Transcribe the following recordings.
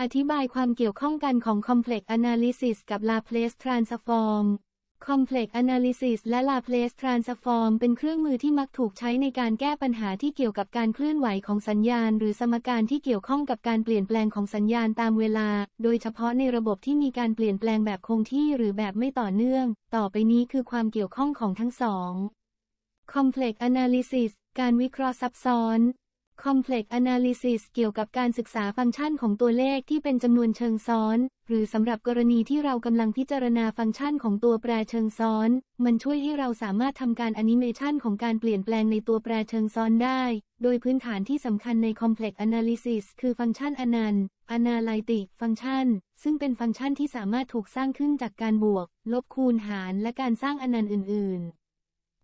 อธิบายความเกี่ยวข้องกันของ Complex Analysis กับ Laplace Transform Complex Analysis และ Laplace Transform เป็นเครื่องมือที่มักถูกใช้ในการแก้ปัญหาที่เกี่ยวกับการเคลื่อนไหวของสัญญาณ หรือสมการที่เกี่ยวข้องกับการเปลี่ยนแปลงของสัญญาณตามเวลา โดยเฉพาะในระบบที่มีการเปลี่ยนแปลงแบบคงที่หรือแบบไม่ต่อเนื่อง ต่อไปนี้คือความเกี่ยวข้องของทั้งสอง Complex Analysis การวิเคราะห์ซับซ้อน Complex Analysis เกี่ยวกับการศึกษาฟังก์ชันของตัวเลขที่เป็นจำนวนเชิงซ้อน หรือสำหรับกรณีที่เรากำลังพิจารณาฟังก์ชันของตัวแปรเชิงซ้อน มันช่วยให้เราสามารถทำการอนิเมชันของการเปลี่ยนแปลงในตัวแปรเชิงซ้อนได้ โดยพื้นฐานที่สำคัญใน Complex Analysis คือฟังก์ชันอนันต์ Analytic Function ซึ่งเป็นฟังก์ชันที่สามารถถูกสร้างขึ้นจากการบวก ลบคูณหารและการสร้างอนันต์อื่นๆ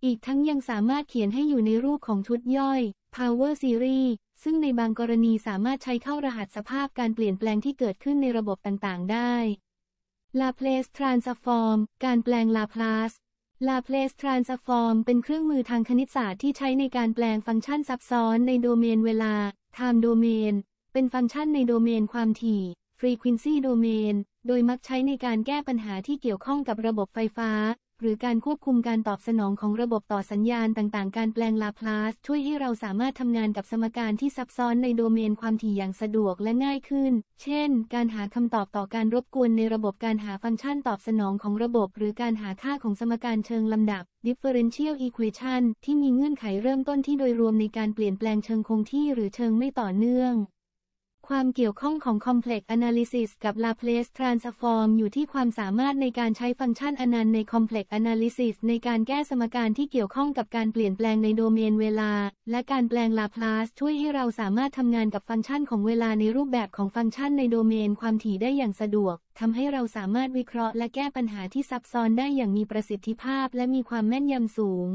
อีกทั้งยังสามารถเขียนให้อยู่ในรูปของชุดย่อย Power Series ซึ่งในบางกรณีสามารถใช้เข้ารหัสสภาพการเปลี่ยนแปลงที่เกิดขึ้นในระบบต่างๆได้ Laplace Transform การแปลง Laplace Laplace Transform เป็นเครื่องมือทางคณิตศาสตร์ที่ใช้ในการแปลงฟังก์ชันซับซ้อนในโดเมนเวลา Time Domain เป็นฟังก์ชันในโดเมนความถี่ Frequency Domain โดยมักใช้ในการแก้ปัญหาที่เกี่ยวข้องกับระบบไฟฟ้าหรือการควบคุมการตอบสนองของระบบต่อสัญญาณต่างๆการแปลงลาพลาสช่วยให้เราสามารถทำงานกับสมการที่ซับซ้อนในโดเมนความถี่อย่างสะดวกและง่ายขึ้น เช่น การหาคำตอบต่อการรบกวนในระบบการหาฟังก์ชันตอบสนองของระบบ หรือการหาค่าของสมการเชิงลำดับ differential equation ที่มีเงื่อนไขเริ่มต้นที่โดยรวมในการเปลี่ยนแปลงเชิงคงที่หรือเชิงไม่ต่อเนื่องความเกี่ยวข้องของ Complex Analysis กับ Laplace Transform อยู่ที่ความสามารถในการใช้ฟังก์ชันอนันต์ใน Complex Analysis ในการแก้สมการที่เกี่ยวข้องกับการเปลี่ยนแปลงในโดเมนเวลา และการแปลง Laplace ช่วยให้เราสามารถทำงานกับฟังก์ชันของเวลาในรูปแบบของฟังก์ชันในโดเมนความถี่ได้อย่างสะดวก ทำให้เราสามารถวิเคราะห์และแก้ปัญหาที่ซับซ้อนได้อย่างมีประสิทธิภาพและมีความแม่นยำสูง